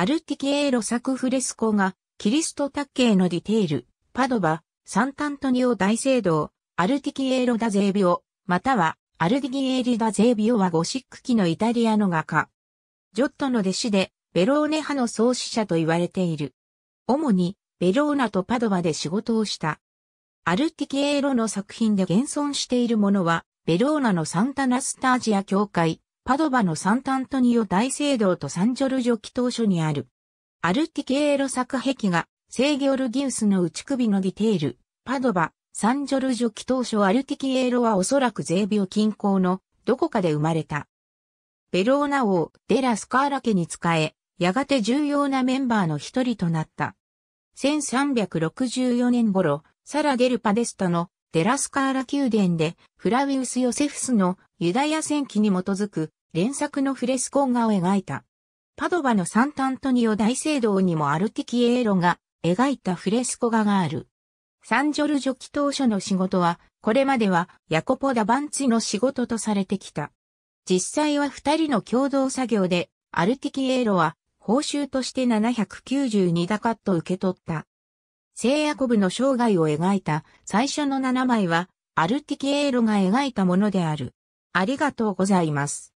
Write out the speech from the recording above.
アルティキエーロ作フレスコが、キリスト卓形のディテール、パドバ、サンタントニオ大聖堂、アルティキエーロ・ダ・ゼービオ、または、アルディギエーリ・ダ・ゼービオはゴシック期のイタリアの画家。ジョットの弟子で、ベローネ派の創始者と言われている。主に、ベローナとパドバで仕事をした。アルティキエーロの作品で現存しているものは、ベローナのサンタナスタージア教会、パドバのサンタントニオ大聖堂とサンジョルジョ祈祷所にある。アルティケーロ作壁画、聖ギョルギウスの内首のディテール、パドバ、サンジョルジョ祈祷所アルティケーロはおそらくゼービオ近郊のどこかで生まれた。ベローナ王、デラ・スカーラ家に仕え、やがて重要なメンバーの一人となった。1364年頃、サラ・ゲルパデスタのデラスカーラ宮殿でフラウィウス・ヨセフスのユダヤ戦記に基づく連作のフレスコ画を描いた。パドバのサンタントニオ大聖堂にもアルティキエーロが描いたフレスコ画がある。サンジョルジョ祈祷書の仕事は、これまではヤコポ・ダ・バンツィの仕事とされてきた。実際は二人の共同作業で、アルティキエーロは報酬として792ダカット受け取った。聖ヤコブの生涯を描いた最初の7枚は、アルティキエーロが描いたものである。ありがとうございます。